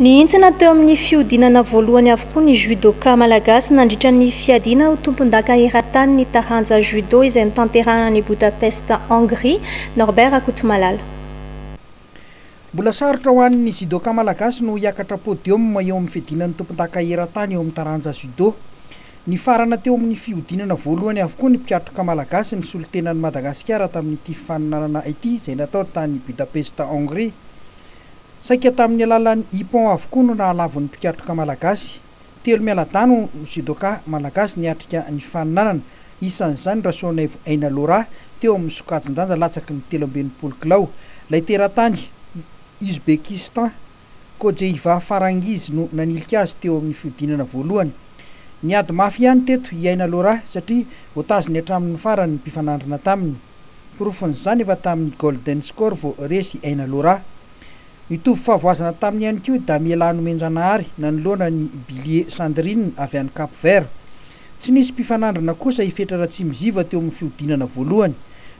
ny hintsina teo amin'ny fiodinana voalohany avokoa ny judakas malagasy nandritran'ny fiadina ho tompondakaheran-tany ny taranja judeu izay ny tanteranani boudapesta hongris norbert akoto malala mbola sarotra hoan'ny judoka malagasy no hiakatra podiom eo amin'ny fiadinan'ny tompondakaheran-tany eo amin'ny taranja judeu ny farana teo amin'ny fiodinana voalohany avokoa ny piatroka malagasy ny solotenan'ny madagasikara tamin'ny tifaninananahy ity zay natao tany bodapesta hongris saika tamin'ny alalan'ny ipon avokoa no nahalavon'ny mpikartroka malagasy telo mialadano sudoka malagasy niatrika ny faninanana isan'izany rasonav ainalora teo amin'ny sokajynjanja latsaka ny telo amben'nypolkilao la terantany uzbekistan kôjeiva farangizy no nanilik azy teo amin'ny fiodinana voalohany niady mafy ihany teto iaina lora satria otazi ny hatramin'ny faranyny mpifanandrina taminy pirofonyzany efa tamin'ny goldenscore vao resy ainalora mitovy fahavoazana taminy ihany ko da mialah nomenjanahary na noloana ny bilier candrin avy an'ny kapo vert tsy nisy mpifanandrina kosa ifetrara tsy miziva teo amin'ny fiodinana voalohany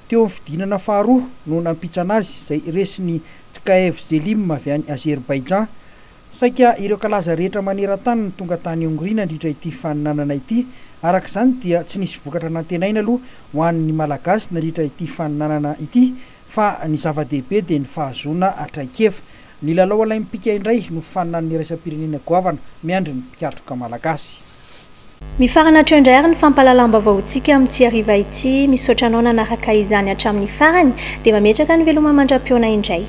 teo amin'ny fidinana faharoh no nampitsana azy zay resiny tsikaev zeli avy any azerbaijan saika ireo kalaza rehetra manerantanyny tonga tany ongri nandritra ity faninanana ity araka izany dia tsy nisy vokatra nantenaina aloha hoan'ny malagasy nandritra ity faninanana ity fa ny zava-dehibe dia ny fahazona atraikefa ny lalaoailaymipika indray no fanina'ny raisapirenena goavana miandry ny mpikaritraka malagasy mifarana atreo indray ary ny fampalalamba avaontsika amin'ti ariva ity misaotranao nanaraka izany hatramin'ny farany dia mametraka ny veloma mandram-piona indray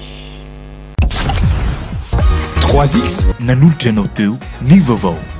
trosx nanolotra anao teo ny vaovao